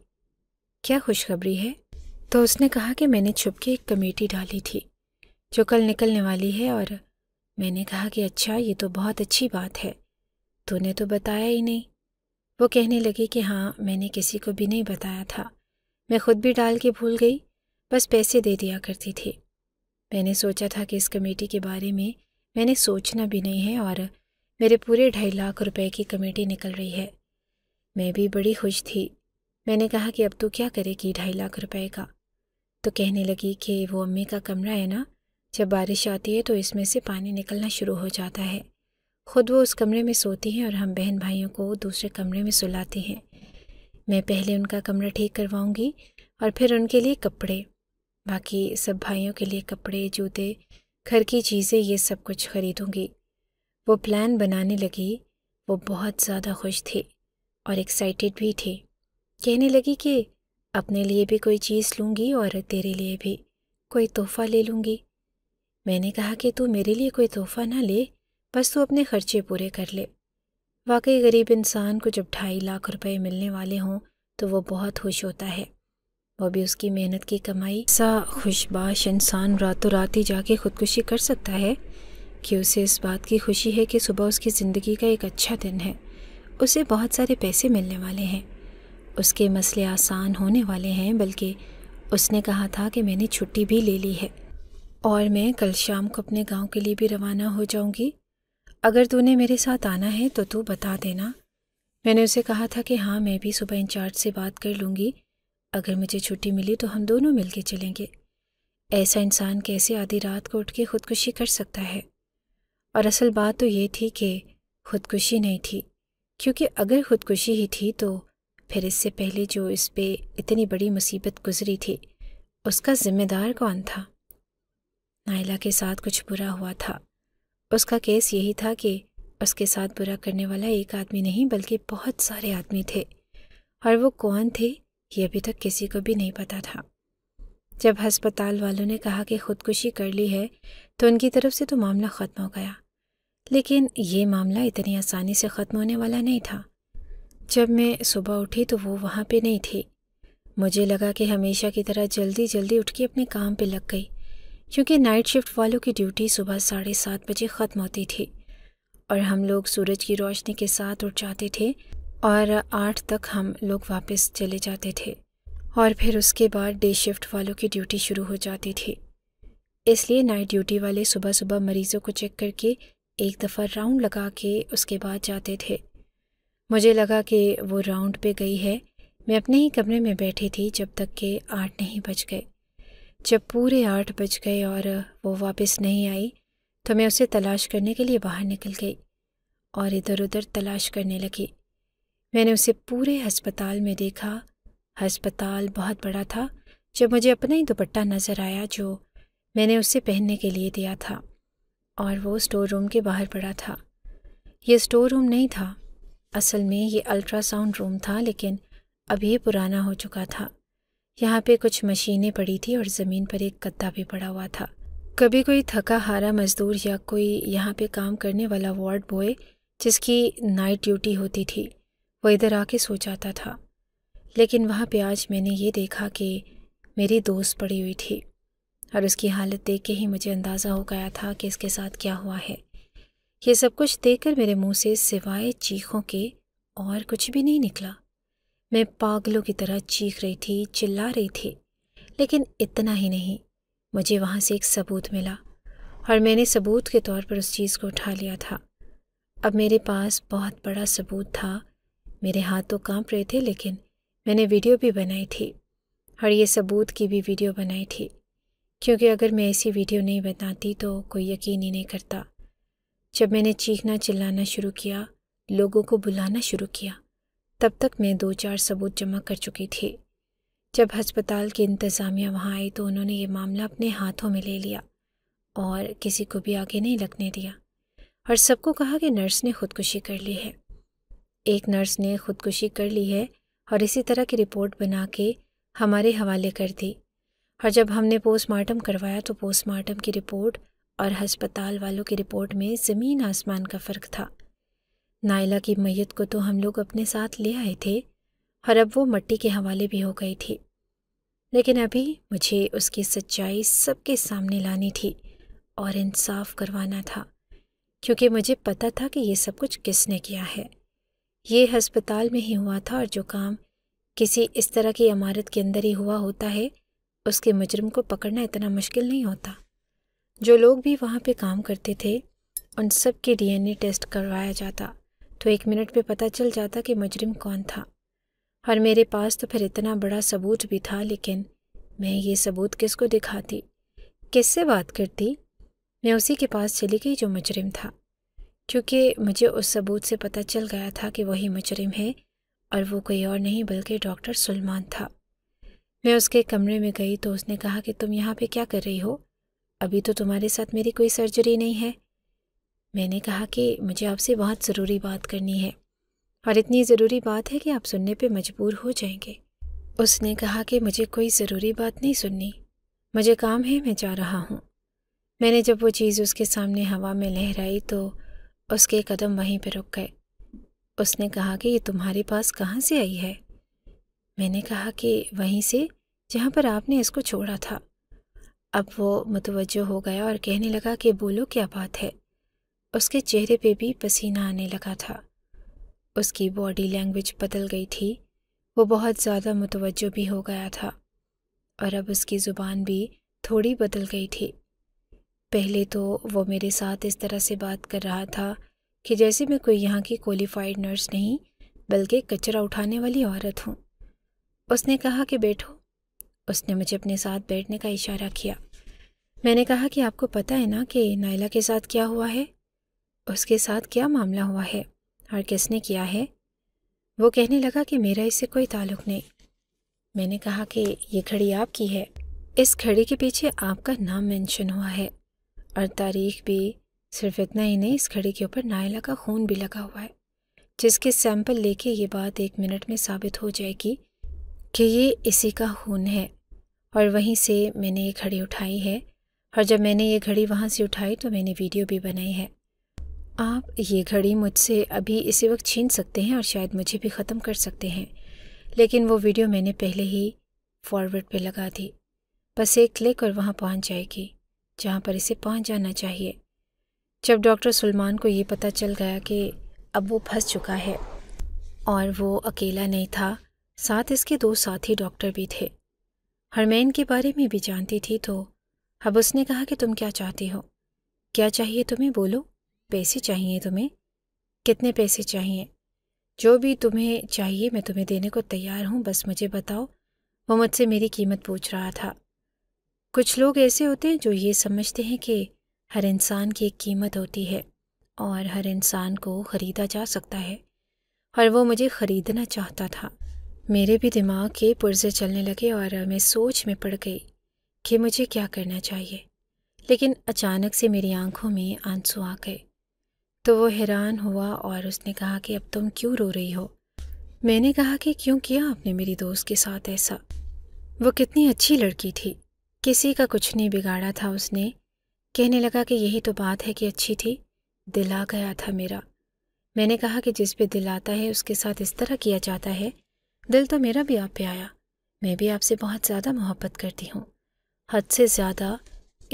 क्या खुशखबरी है तो उसने कहा कि मैंने छुप के एक कमेटी डाली थी जो कल निकलने वाली है और मैंने कहा कि अच्छा ये तो बहुत अच्छी बात है तूने तो बताया ही नहीं वो कहने लगी कि हाँ मैंने किसी को भी नहीं बताया था मैं खुद भी डाल के भूल गई बस पैसे दे दिया करती थी मैंने सोचा था कि इस कमेटी के बारे में मैंने सोचना भी नहीं है और मेरे पूरे ढाई लाख रुपए की कमेटी निकल रही है मैं भी बड़ी खुश थी मैंने कहा कि अब तो क्या करेगी ढाई लाख रुपए का तो कहने लगी कि वो अम्मी का कमरा है ना जब बारिश आती है तो इसमें से पानी निकलना शुरू हो जाता है खुद वो उस कमरे में सोती हैं और हम बहन भाइयों को दूसरे कमरे में सुलाती हैं मैं पहले उनका कमरा ठीक करवाऊंगी और फिर उनके लिए कपड़े बाकी सब भाइयों के लिए कपड़े जूते घर की चीज़ें ये सब कुछ खरीदूंगी वो प्लान बनाने लगी वो बहुत ज़्यादा खुश थी और एक्साइटेड भी थी कहने लगी कि अपने लिए भी कोई चीज़ लूँगी और तेरे लिए भी कोई तोहफ़ा ले लूँगी मैंने कहा कि तू मेरे लिए कोई तोहफ़ा ना ले बस तू अपने ख़र्चे पूरे कर ले वाकई गरीब इंसान को जब ढाई लाख रुपए मिलने वाले हों तो वो बहुत खुश होता है भी उसकी मेहनत की कमाई सा खुशबाश इंसान रातों रात ही जाके खुदकुशी कर सकता है कि उसे इस बात की खुशी है कि सुबह उसकी ज़िंदगी का एक अच्छा दिन है उसे बहुत सारे पैसे मिलने वाले हैं उसके मसले आसान होने वाले हैं बल्कि उसने कहा था कि मैंने छुट्टी भी ले ली है और मैं कल शाम को अपने गांव के लिए भी रवाना हो जाऊंगी अगर तूने मेरे साथ आना है तो तू बता देना मैंने उसे कहा था कि हाँ मैं भी सुबह इंचार्ज से बात कर लूँगी अगर मुझे छुट्टी मिली तो हम दोनों मिलके चलेंगे ऐसा इंसान कैसे आधी रात को उठ के खुदकुशी कर सकता है और असल बात तो ये थी कि खुदकुशी नहीं थी क्योंकि अगर खुदकुशी ही थी तो फिर इससे पहले जो इस पे इतनी बड़ी मुसीबत गुजरी थी उसका जिम्मेदार कौन था नाइला के साथ कुछ बुरा हुआ था उसका केस यही था कि उसके साथ बुरा करने वाला एक आदमी नहीं बल्कि बहुत सारे आदमी थे और वो कौन थे ये अभी तक किसी को भी नहीं पता था जब हस्पताल वालों ने कहा कि खुदकुशी कर ली है तो उनकी तरफ से तो मामला ख़त्म हो गया लेकिन ये मामला इतनी आसानी से ख़त्म होने वाला नहीं था जब मैं सुबह उठी तो वो वहाँ पे नहीं थी मुझे लगा कि हमेशा की तरह जल्दी जल्दी उठ के अपने काम पे लग गई क्योंकि नाइट शिफ्ट वालों की ड्यूटी सुबह साढ़े सात बजे ख़त्म होती थी और हम लोग सूरज की रोशनी के साथ उठ जाते थे और आठ तक हम लोग वापस चले जाते थे और फिर उसके बाद डे शिफ्ट वालों की ड्यूटी शुरू हो जाती थी इसलिए नाइट ड्यूटी वाले सुबह सुबह मरीज़ों को चेक करके एक दफ़ा राउंड लगा के उसके बाद जाते थे मुझे लगा कि वो राउंड पे गई है मैं अपने ही कमरे में बैठी थी जब तक के आठ नहीं बज गए जब पूरे आठ बज गए और वो वापस नहीं आई तो मैं उसे तलाश करने के लिए बाहर निकल गई और इधर उधर तलाश करने लगी मैंने उसे पूरे अस्पताल में देखा अस्पताल बहुत बड़ा था जब मुझे अपना ही दुपट्टा नज़र आया जो मैंने उसे पहनने के लिए दिया था और वो स्टोर रूम के बाहर पड़ा था ये स्टोर रूम नहीं था असल में ये अल्ट्रासाउंड रूम था लेकिन अब ये पुराना हो चुका था यहाँ पे कुछ मशीनें पड़ी थी और ज़मीन पर एक गद्दा भी पड़ा हुआ था कभी कोई थका हारा मज़दूर या कोई यहाँ पे काम करने वाला वार्ड बॉय जिसकी नाइट ड्यूटी होती थी वो इधर आके सो जाता था लेकिन वहाँ पे आज मैंने ये देखा कि मेरी दोस्त पड़ी हुई थी और उसकी हालत देख के ही मुझे अंदाज़ा हो गया था कि इसके साथ क्या हुआ है ये सब कुछ देखकर मेरे मुंह से सिवाय चीखों के और कुछ भी नहीं निकला मैं पागलों की तरह चीख रही थी चिल्ला रही थी लेकिन इतना ही नहीं मुझे वहाँ से एक सबूत मिला और मैंने सबूत के तौर पर उस चीज़ को उठा लिया था अब मेरे पास बहुत बड़ा सबूत था मेरे हाथ तो कांप रहे थे लेकिन मैंने वीडियो भी बनाई थी और ये सबूत की भी वीडियो बनाई थी क्योंकि अगर मैं ऐसी वीडियो नहीं बताती तो कोई यकीन ही नहीं करता जब मैंने चीखना चिल्लाना शुरू किया लोगों को बुलाना शुरू किया तब तक मैं दो चार सबूत जमा कर चुकी थी जब अस्पताल की इंतज़ामिया वहाँ आई तो उन्होंने ये मामला अपने हाथों में ले लिया और किसी को भी आगे नहीं लगने दिया और सबको कहा कि नर्स ने खुदकुशी कर ली है एक नर्स ने खुदकुशी कर ली है और इसी तरह की रिपोर्ट बना के हमारे हवाले कर दी और जब हमने पोस्टमार्टम करवाया तो पोस्टमार्टम की रिपोर्ट और हस्पताल वालों की रिपोर्ट में ज़मीन आसमान का फ़र्क था नायला की मैयत को तो हम लोग अपने साथ ले आए थे और अब वो मट्टी के हवाले भी हो गई थी लेकिन अभी मुझे उसकी सच्चाई सबके सामने लानी थी और इंसाफ करवाना था क्योंकि मुझे पता था कि ये सब कुछ किसने किया है ये हस्पताल में ही हुआ था और जो काम किसी इस तरह की इमारत के अंदर ही हुआ होता है उसके मुजरम को पकड़ना इतना मुश्किल नहीं होता जो लोग भी वहाँ पे काम करते थे उन सब के डीएनए टेस्ट करवाया जाता तो एक मिनट में पता चल जाता कि मुजरिम कौन था और मेरे पास तो फिर इतना बड़ा सबूत भी था लेकिन मैं ये सबूत किसको दिखाती किससे बात करती मैं उसी के पास चली गई जो मुजरिम था क्योंकि मुझे उस सबूत से पता चल गया था कि वही मुजरिम है और वो कोई और नहीं बल्कि डॉक्टर सलमान था मैं उसके कमरे में गई तो उसने कहा कि तुम यहाँ पे क्या कर रही हो अभी तो तुम्हारे साथ मेरी कोई सर्जरी नहीं है मैंने कहा कि मुझे आपसे बहुत ज़रूरी बात करनी है और इतनी ज़रूरी बात है कि आप सुनने पे मजबूर हो जाएंगे उसने कहा कि मुझे कोई ज़रूरी बात नहीं सुननी मुझे काम है मैं जा रहा हूँ मैंने जब वो चीज़ उसके सामने हवा में लहराई तो उसके कदम वहीं पर रुक गए उसने कहा कि ये तुम्हारे पास कहाँ से आई है मैंने कहा कि वहीं से जहाँ पर आपने इसको छोड़ा था अब वो मुतवजो हो गया और कहने लगा कि बोलो क्या बात है उसके चेहरे पे भी पसीना आने लगा था उसकी बॉडी लैंग्वेज बदल गई थी वो बहुत ज़्यादा मुतवजो भी हो गया था और अब उसकी ज़ुबान भी थोड़ी बदल गई थी पहले तो वो मेरे साथ इस तरह से बात कर रहा था कि जैसे मैं कोई यहाँ की क्वालिफाइड नर्स नहीं बल्कि कचरा उठाने वाली औरत हूँ उसने कहा कि बैठो उसने मुझे अपने साथ बैठने का इशारा किया मैंने कहा कि आपको पता है ना कि नायला के साथ क्या हुआ है उसके साथ क्या मामला हुआ है और किसने किया है वो कहने लगा कि मेरा इससे कोई ताल्लुक नहीं मैंने कहा कि ये घड़ी आपकी है इस घड़ी के पीछे आपका नाम मेंशन हुआ है और तारीख भी सिर्फ इतना ही नहीं इस घड़ी के ऊपर नायला का खून भी लगा हुआ है जिसके सैंपल लेके ये बात एक मिनट में साबित हो जाएगी कि ये इसी का खून है और वहीं से मैंने ये घड़ी उठाई है और जब मैंने ये घड़ी वहाँ से उठाई तो मैंने वीडियो भी बनाई है आप ये घड़ी मुझसे अभी इसी वक्त छीन सकते हैं और शायद मुझे भी ख़त्म कर सकते हैं लेकिन वो वीडियो मैंने पहले ही फॉरवर्ड पे लगा दी बस एक क्लिक और वहाँ पहुँच जाएगी जहाँ पर इसे पहुँच जाना चाहिए जब डॉक्टर सलमान को ये पता चल गया कि अब वो फंस चुका है और वो अकेला नहीं था साथ इसके दो साथी डॉक्टर भी थे हरमैन के बारे में भी जानती थी तो अब उसने कहा कि तुम क्या चाहती हो क्या चाहिए तुम्हें बोलो पैसे चाहिए तुम्हें कितने पैसे चाहिए जो भी तुम्हें चाहिए मैं तुम्हें देने को तैयार हूँ बस मुझे बताओ वो मुझसे मेरी कीमत पूछ रहा था कुछ लोग ऐसे होते हैं जो ये समझते हैं कि हर इंसान की एक कीमत होती है और हर इंसान को ख़रीदा जा सकता है और वो मुझे ख़रीदना चाहता था मेरे भी दिमाग के पुर्जे चलने लगे और मैं सोच में पड़ गई कि मुझे क्या करना चाहिए लेकिन अचानक से मेरी आंखों में आंसू आ गए तो वो हैरान हुआ और उसने कहा कि अब तुम क्यों रो रही हो मैंने कहा कि क्यों किया आपने मेरी दोस्त के साथ ऐसा वो कितनी अच्छी लड़की थी किसी का कुछ नहीं बिगाड़ा था उसने कहने लगा कि यही तो बात है कि अच्छी थी दिला गया था मेरा मैंने कहा कि जिस पे दिल आता है उसके साथ इस तरह किया जाता है दिल तो मेरा भी आप पे आया मैं भी आपसे बहुत ज़्यादा मोहब्बत करती हूँ हद से ज़्यादा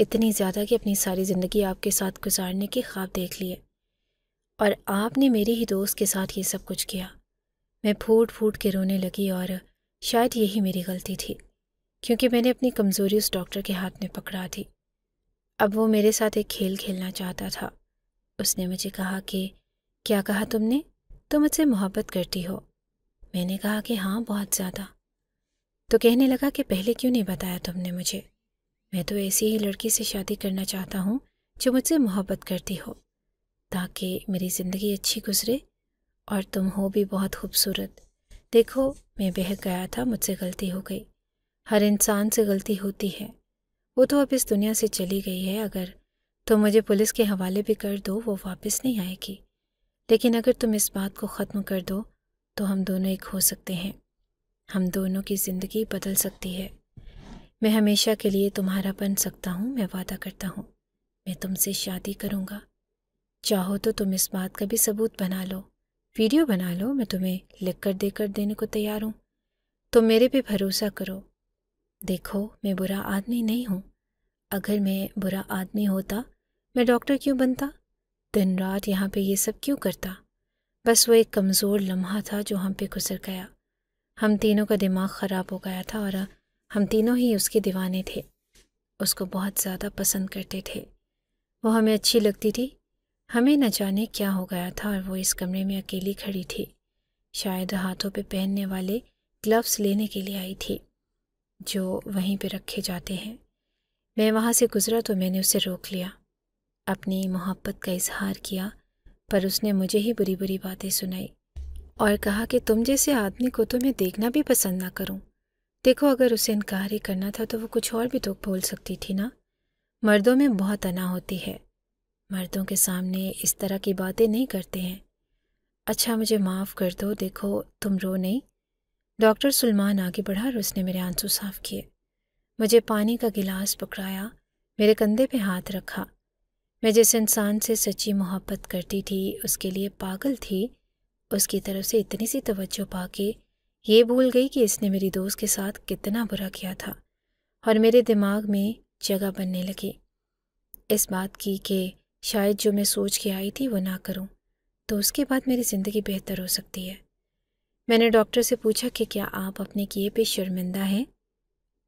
इतनी ज़्यादा कि अपनी सारी ज़िंदगी आपके साथ गुजारने के ख्वाब देख लिए और आपने मेरी ही दोस्त के साथ ये सब कुछ किया मैं फूट फूट के रोने लगी और शायद यही मेरी गलती थी क्योंकि मैंने अपनी कमज़ोरी उस डॉक्टर के हाथ में पकड़ा थी अब वो मेरे साथ एक खेल खेलना चाहता था उसने मुझे कहा कि क्या कहा तुमने तुम मुझसे मोहब्बत करती हो मैंने कहा कि हाँ बहुत ज़्यादा तो कहने लगा कि पहले क्यों नहीं बताया तुमने मुझे मैं तो ऐसी ही लड़की से शादी करना चाहता हूँ जो मुझसे मोहब्बत करती हो ताकि मेरी ज़िंदगी अच्छी गुजरे और तुम हो भी बहुत खूबसूरत देखो मैं बह गया था मुझसे गलती हो गई हर इंसान से गलती होती है वो तो अब इस दुनिया से चली गई है अगर तो मुझे पुलिस के हवाले भी कर दो वो वापस नहीं आएगी लेकिन अगर तुम इस बात को ख़त्म कर दो तो हम दोनों एक हो सकते हैं हम दोनों की ज़िंदगी बदल सकती है मैं हमेशा के लिए तुम्हारा बन सकता हूँ मैं वादा करता हूँ मैं तुमसे शादी करूँगा चाहो तो तुम इस बात का भी सबूत बना लो वीडियो बना लो मैं तुम्हें लिख कर देकर देने को तैयार हूँ तुम मेरे पे भरोसा करो देखो मैं बुरा आदमी नहीं हूँ अगर मैं बुरा आदमी होता मैं डॉक्टर क्यों बनता दिन रात यहाँ पे ये सब क्यों करता बस वो एक कमज़ोर लम्हा था जो हम पे गुजर गया हम तीनों का दिमाग ख़राब हो गया था और हम तीनों ही उसके दीवाने थे उसको बहुत ज़्यादा पसंद करते थे वो हमें अच्छी लगती थी हमें न जाने क्या हो गया था और वो इस कमरे में अकेली खड़ी थी शायद हाथों पे पहनने वाले ग्लव्स लेने के लिए आई थी जो वहीं पे रखे जाते हैं मैं वहाँ से गुज़रा तो मैंने उसे रोक लिया अपनी मोहब्बत का इजहार किया पर उसने मुझे ही बुरी बुरी बातें सुनाई और कहा कि तुम जैसे आदमी को तो मैं देखना भी पसंद ना करूं। देखो अगर उसे इनकार ही करना था तो वो कुछ और भी तो बोल सकती थी ना मर्दों में बहुत अना होती है मर्दों के सामने इस तरह की बातें नहीं करते हैं अच्छा मुझे माफ़ कर दो देखो तुम रो नहीं डॉक्टर सुलमान आगे बढ़ा और उसने मेरे आंसू साफ किए मुझे पानी का गिलास पकड़ाया मेरे कंधे पे हाथ रखा मैं जिस इंसान से सच्ची मोहब्बत करती थी उसके लिए पागल थी उसकी तरफ से इतनी सी तवज्जो पाके ये भूल गई कि इसने मेरी दोस्त के साथ कितना बुरा किया था और मेरे दिमाग में जगह बनने लगी इस बात की कि शायद जो मैं सोच के आई थी वो ना करूं तो उसके बाद मेरी ज़िंदगी बेहतर हो सकती है मैंने डॉक्टर से पूछा कि क्या आप अपने किए पे शर्मिंदा हैं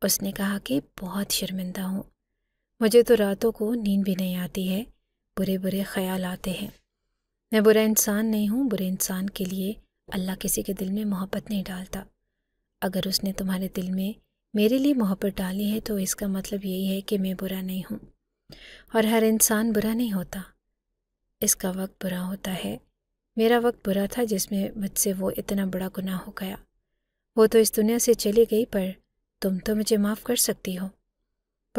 उसने कहा कि बहुत शर्मिंदा हूँ मुझे तो रातों को नींद भी नहीं आती है बुरे बुरे ख्याल आते हैं मैं बुरा इंसान नहीं हूँ बुरे इंसान के लिए अल्लाह किसी के दिल में मोहब्बत नहीं डालता अगर उसने तुम्हारे दिल में मेरे लिए मोहब्बत डाली है तो इसका मतलब यही है कि मैं बुरा नहीं हूँ और हर इंसान बुरा नहीं होता इसका वक्त बुरा होता है मेरा वक्त बुरा था जिसमें मुझसे वो इतना बड़ा गुनाह हो गया वो तो इस दुनिया से चली गई पर तुम तो मुझे माफ़ कर सकती हो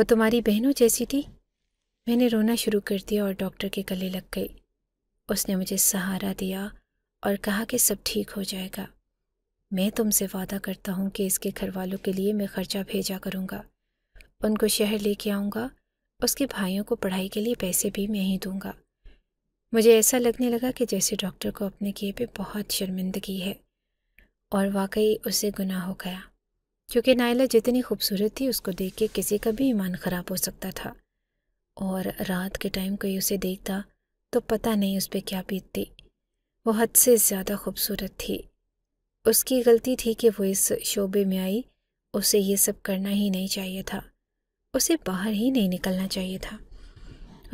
वो तुम्हारी बहनों जैसी थी मैंने रोना शुरू कर दिया और डॉक्टर के गले लग गई उसने मुझे सहारा दिया और कहा कि सब ठीक हो जाएगा मैं तुमसे वादा करता हूँ कि इसके घर वालों के लिए मैं खर्चा भेजा करूँगा उनको शहर लेके आऊँगा उसके भाइयों को पढ़ाई के लिए पैसे भी मैं ही दूँगा मुझे ऐसा लगने लगा कि जैसे डॉक्टर को अपने किए पे बहुत शर्मिंदगी है और वाकई उसे गुनाह हो गया क्योंकि नायला जितनी खूबसूरत थी उसको देख के किसी का भी ईमान ख़राब हो सकता था और रात के टाइम कोई उसे देखता तो पता नहीं उस पर क्या बीतती वो हद से ज़्यादा खूबसूरत थी उसकी गलती थी कि वो इस शोबे में आई उसे ये सब करना ही नहीं चाहिए था उसे बाहर ही नहीं निकलना चाहिए था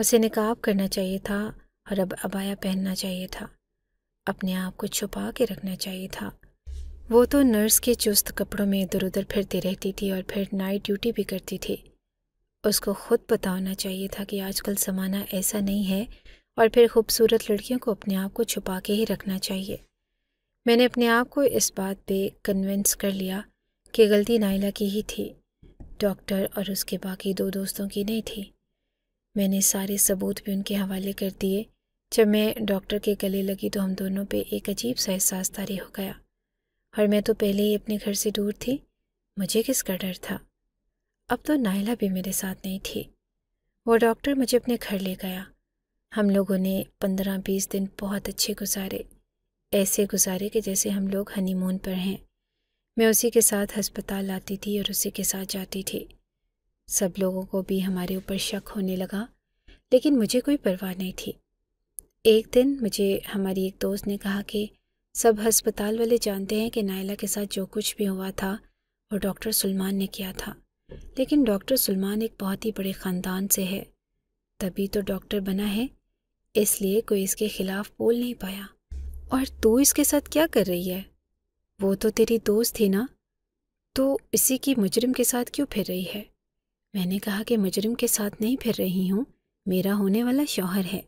उसे निकाब करना चाहिए था और अब अबाया पहनना चाहिए था अपने आप को छुपा के रखना चाहिए था वो तो नर्स के चुस्त कपड़ों में इधर उधर फिरती रहती थी और फिर नाइट ड्यूटी भी करती थी उसको खुद पता होना चाहिए था कि आजकल ज़माना ऐसा नहीं है और फिर खूबसूरत लड़कियों को अपने आप को छुपा के ही रखना चाहिए मैंने अपने आप को इस बात पे कन्विंस कर लिया कि गलती नाइला की ही थी डॉक्टर और उसके बाकी दो दोस्तों की नहीं थी मैंने सारे सबूत भी उनके हवाले कर दिए जब मैं डॉक्टर के गले लगी तो हम दोनों पे एक अजीब सा एहसास तारी हो गया और मैं तो पहले ही अपने घर से दूर थी मुझे किसका डर था अब तो नायला भी मेरे साथ नहीं थी वो डॉक्टर मुझे अपने घर ले गया हम लोगों ने पंद्रह बीस दिन बहुत अच्छे गुजारे ऐसे गुजारे कि जैसे हम लोग हनीमून पर हैं मैं उसी के साथ हस्पताल आती थी और उसी के साथ जाती थी सब लोगों को भी हमारे ऊपर शक होने लगा लेकिन मुझे कोई परवाह नहीं थी एक दिन मुझे हमारी एक दोस्त ने कहा कि सब हस्पताल वाले जानते हैं कि नायला के साथ जो कुछ भी हुआ था वो डॉक्टर सलमान ने किया था लेकिन डॉक्टर सलमान एक बहुत ही बड़े ख़ानदान से है तभी तो डॉक्टर बना है इसलिए कोई इसके ख़िलाफ़ बोल नहीं पाया और तू इसके साथ क्या कर रही है वो तो तेरी दोस्त थी ना तो इसी की मुजरिम के साथ क्यों फिर रही है मैंने कहा कि मुजरिम के साथ नहीं फिर रही हूँ मेरा होने वाला शौहर है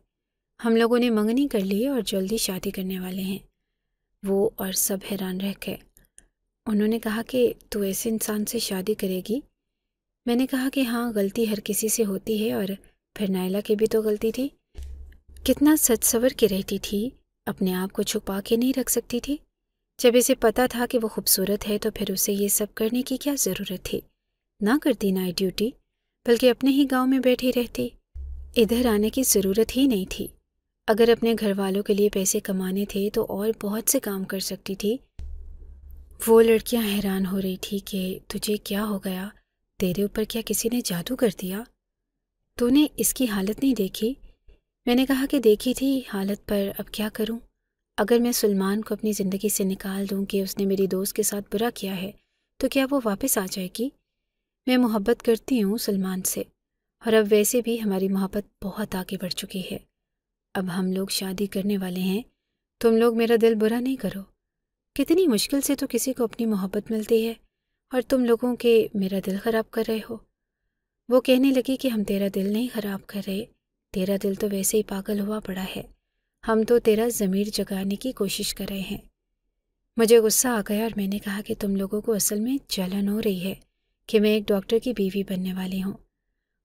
हम लोगों ने मंगनी कर ली और जल्दी शादी करने वाले हैं वो और सब हैरान रह गए उन्होंने कहा कि तू ऐसे इंसान से शादी करेगी मैंने कहा कि हाँ गलती हर किसी से होती है और फिर नायला की भी तो गलती थी कितना सचसवर के रहती थी अपने आप को छुपा के नहीं रख सकती थी जब इसे पता था कि वो खूबसूरत है तो फिर उसे ये सब करने की क्या ज़रूरत थी ना करती नाइट ड्यूटी बल्कि अपने ही गांव में बैठी रहती इधर आने की ज़रूरत ही नहीं थी अगर अपने घर वालों के लिए पैसे कमाने थे तो और बहुत से काम कर सकती थी वो लड़कियां हैरान हो रही थी कि तुझे क्या हो गया तेरे ऊपर क्या किसी ने जादू कर दिया तूने इसकी हालत नहीं देखी मैंने कहा कि देखी थी हालत पर अब क्या करूं? अगर मैं सलमान को अपनी ज़िंदगी से निकाल दूं कि उसने मेरी दोस्त के साथ बुरा किया है तो क्या वो वापस आ जाएगी मैं मोहब्बत करती हूँ सलमान से और अब वैसे भी हमारी मोहब्बत बहुत आगे बढ़ चुकी है अब हम लोग शादी करने वाले हैं तुम लोग मेरा दिल बुरा नहीं करो कितनी मुश्किल से तो किसी को अपनी मोहब्बत मिलती है और तुम लोगों के मेरा दिल ख़राब कर रहे हो वो कहने लगी कि हम तेरा दिल नहीं ख़राब कर रहे तेरा दिल तो वैसे ही पागल हुआ पड़ा है हम तो तेरा ज़मीर जगाने की कोशिश कर रहे हैं मुझे गुस्सा आ गया और मैंने कहा कि तुम लोगों को असल में जलन हो रही है कि मैं एक डॉक्टर की बीवी बनने वाली हूँ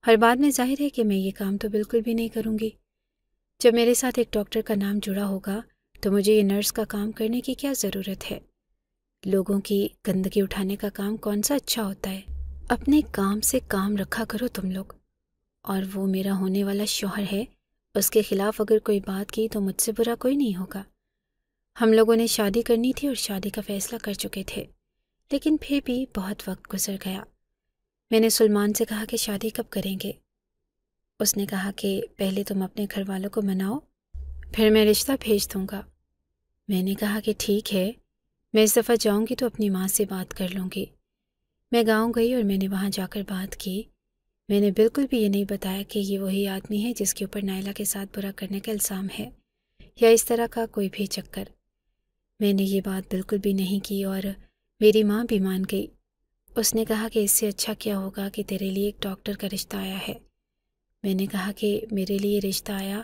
हर बाद में जाहिर है कि मैं ये काम तो बिल्कुल भी नहीं करूँगी जब मेरे साथ एक डॉक्टर का नाम जुड़ा होगा तो मुझे ये नर्स का काम करने की क्या ज़रूरत है लोगों की गंदगी उठाने का काम कौन सा अच्छा होता है अपने काम से काम रखा करो तुम लोग और वो मेरा होने वाला शोहर है उसके खिलाफ अगर कोई बात की तो मुझसे बुरा कोई नहीं होगा हम लोगों ने शादी करनी थी और शादी का फैसला कर चुके थे लेकिन फिर भी बहुत वक्त गुजर गया मैंने सलमान से कहा कि शादी कब करेंगे उसने कहा कि पहले तुम अपने घर वालों को मनाओ फिर मैं रिश्ता भेज दूँगा मैंने कहा कि ठीक है मैं इस दफ़ा जाऊँगी तो अपनी माँ से बात कर लूँगी मैं गांव गई और मैंने वहाँ जाकर बात की मैंने बिल्कुल भी ये नहीं बताया कि ये वही आदमी है जिसके ऊपर नायला के साथ बुरा करने का इल्ज़ाम है या इस तरह का कोई भी चक्कर मैंने ये बात बिल्कुल भी नहीं की और मेरी माँ भी मान गई उसने कहा कि इससे अच्छा क्या होगा कि तेरे लिए एक डॉक्टर का रिश्ता आया है मैंने कहा कि मेरे लिए रिश्ता आया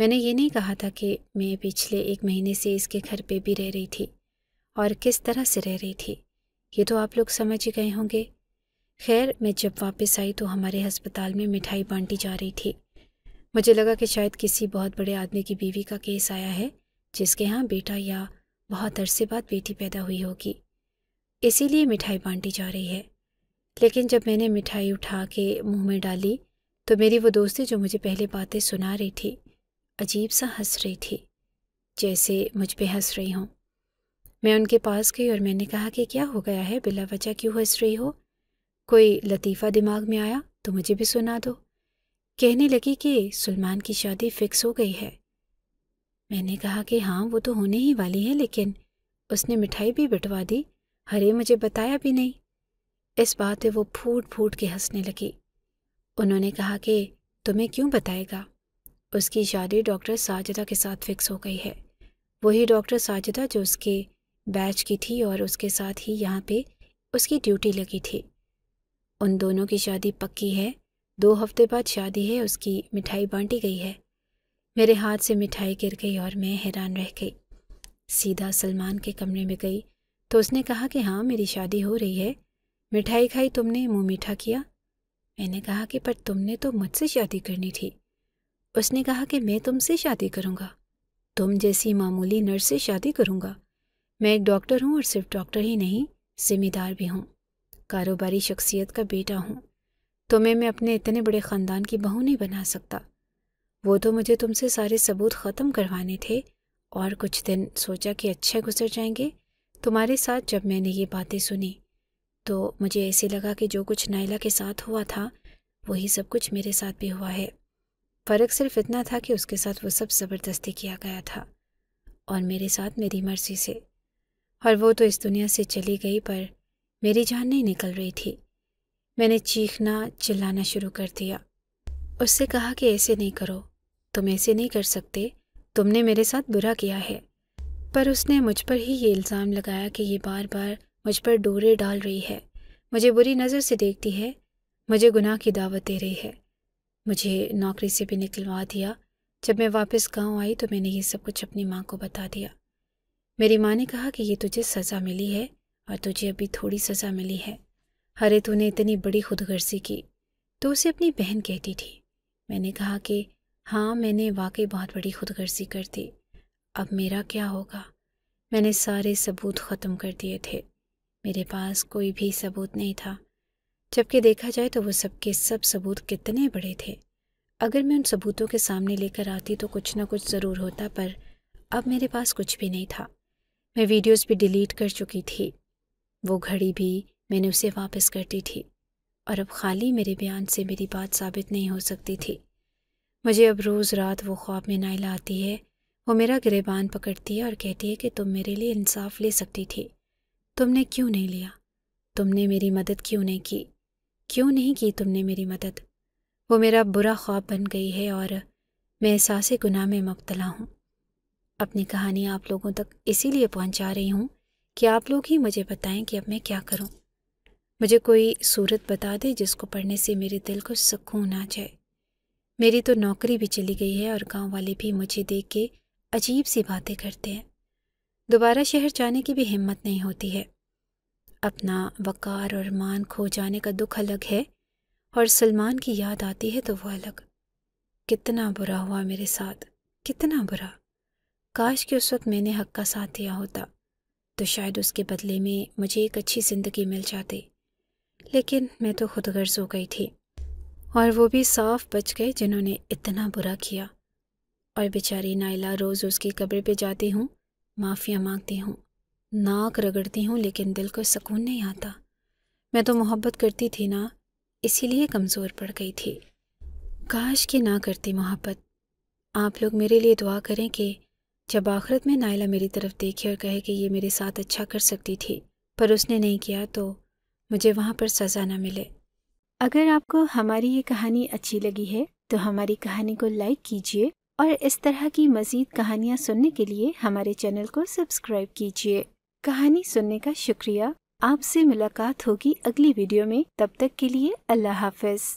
मैंने ये नहीं कहा था कि मैं पिछले एक महीने से इसके घर पे भी रह रही थी और किस तरह से रह रही थी ये तो आप लोग समझ ही गए होंगे खैर मैं जब वापस आई तो हमारे अस्पताल में मिठाई बांटी जा रही थी मुझे लगा कि शायद किसी बहुत बड़े आदमी की बीवी का केस आया है जिसके यहाँ बेटा या बहुत अरसे बाद बेटी पैदा हुई होगी इसीलिए मिठाई बांटी जा रही है लेकिन जब मैंने मिठाई उठा के मुंह में डाली तो मेरी वो दोस्ती जो मुझे पहले बातें सुना रही थी अजीब सा हंस रही थी जैसे मुझ पर हंस रही हूँ मैं उनके पास गई और मैंने कहा कि क्या हो गया है बिला वजह क्यों हंस रही हो कोई लतीफ़ा दिमाग में आया तो मुझे भी सुना दो कहने लगी कि सलमान की शादी फिक्स हो गई है मैंने कहा कि हाँ वो तो होने ही वाली है लेकिन उसने मिठाई भी बटवा दी अरे मुझे बताया भी नहीं इस बात पे वो फूट फूट के हंसने लगी उन्होंने कहा कि तुम्हें क्यों बताएगा उसकी शादी डॉक्टर साजिदा के साथ फिक्स हो गई है वही डॉक्टर साजिदा जो उसके बैच की थी और उसके साथ ही यहाँ पे उसकी ड्यूटी लगी थी उन दोनों की शादी पक्की है दो हफ्ते बाद शादी है उसकी मिठाई बांटी गई है मेरे हाथ से मिठाई गिर गई और मैं हैरान रह गई सीधा सलमान के कमरे में गई तो उसने कहा कि हाँ मेरी शादी हो रही है मिठाई खाई तुमने मुंह मीठा किया मैंने कहा कि पर तुमने तो मुझसे शादी करनी थी उसने कहा कि मैं तुमसे शादी करूँगा तुम जैसी मामूली नर्स से शादी करूँगा मैं एक डॉक्टर हूँ और सिर्फ डॉक्टर ही नहीं जिम्मेदार भी हूँ कारोबारी शख्सियत का बेटा हूँ तुम्हें मैं अपने इतने बड़े ख़ानदान की बहू नहीं बना सकता वो तो मुझे तुमसे सारे सबूत ख़त्म करवाने थे और कुछ दिन सोचा कि अच्छे गुजर जाएंगे तुम्हारे साथ जब मैंने ये बातें सुनी तो मुझे ऐसे लगा कि जो कुछ नायला के साथ हुआ था वही सब कुछ मेरे साथ भी हुआ है फ़र्क सिर्फ इतना था कि उसके साथ वो सब ज़बरदस्ती किया गया था और मेरे साथ मेरी मर्ज़ी से और वो तो इस दुनिया से चली गई पर मेरी जान नहीं निकल रही थी मैंने चीखना चिल्लाना शुरू कर दिया उससे कहा कि ऐसे नहीं करो तुम ऐसे नहीं कर सकते तुमने मेरे साथ बुरा किया है पर उसने मुझ पर ही ये इल्ज़ाम लगाया कि ये बार बार मुझ पर डोरे डाल रही है मुझे बुरी नज़र से देखती है मुझे गुनाह की दावत दे रही है मुझे नौकरी से भी निकलवा दिया जब मैं वापस गांव आई तो मैंने ये सब कुछ अपनी माँ को बता दिया मेरी माँ ने कहा कि ये तुझे सज़ा मिली है और तुझे अभी थोड़ी सज़ा मिली है अरे तूने इतनी बड़ी खुदगर्जी की तो उसे अपनी बहन कहती थी मैंने कहा कि हाँ मैंने वाकई बहुत बड़ी खुदगर्जी कर दी अब मेरा क्या होगा मैंने सारे सबूत ख़त्म कर दिए थे मेरे पास कोई भी सबूत नहीं था जबकि देखा जाए तो वो सबके सब सबूत कितने बड़े थे अगर मैं उन सबूतों के सामने लेकर आती तो कुछ ना कुछ ज़रूर होता पर अब मेरे पास कुछ भी नहीं था मैं वीडियोस भी डिलीट कर चुकी थी वो घड़ी भी मैंने उसे वापस कर दी थी और अब खाली मेरे बयान से मेरी बात साबित नहीं हो सकती थी मुझे अब रोज़ रात वो ख्वाब में नाइला आती है वो मेरा गिरेबान पकड़ती है और कहती है कि तुम मेरे लिए इंसाफ ले सकती थी तुमने क्यों नहीं लिया तुमने मेरी मदद क्यों नहीं की क्यों नहीं की तुमने मेरी मदद वो मेरा बुरा ख्वाब बन गई है और मैं एहसास गुनाह में मुबतला हूँ अपनी कहानी आप लोगों तक इसीलिए पहुँचा रही हूँ कि आप लोग ही मुझे बताएं कि अब मैं क्या करूँ मुझे कोई सूरत बता दे जिसको पढ़ने से मेरे दिल को सुकून आ जाए मेरी तो नौकरी भी चली गई है और गांव वाले भी मुझे देख के अजीब सी बातें करते हैं दोबारा शहर जाने की भी हिम्मत नहीं होती है अपना वक़ार और मान खो जाने का दुख अलग है और सलमान की याद आती है तो वो अलग कितना बुरा हुआ मेरे साथ कितना बुरा काश कि उस वक्त मैंने हक का साथ दिया होता तो शायद उसके बदले में मुझे एक अच्छी ज़िंदगी मिल जाती लेकिन मैं तो खुद गर्ज हो गई थी और वो भी साफ बच गए जिन्होंने इतना बुरा किया और बेचारी नाइला रोज़ उसकी कब्र पे जाती हूँ माफ़ियाँ मांगती हूँ नाक रगड़ती हूँ लेकिन दिल को सुकून नहीं आता मैं तो मोहब्बत करती थी ना इसीलिए कमज़ोर पड़ गई थी काश कि ना करती मोहब्बत आप लोग मेरे लिए दुआ करें कि जब आखिरत में नायला मेरी तरफ़ देखे और कहे कि ये मेरे साथ अच्छा कर सकती थी पर उसने नहीं किया तो मुझे वहाँ पर सज़ा ना मिले अगर आपको हमारी ये कहानी अच्छी लगी है तो हमारी कहानी को लाइक कीजिए और इस तरह की मज़ीद कहानियाँ सुनने के लिए हमारे चैनल को सब्सक्राइब कीजिए कहानी सुनने का शुक्रिया आपसे मुलाकात होगी अगली वीडियो में तब तक के लिए अल्लाह हाफिज़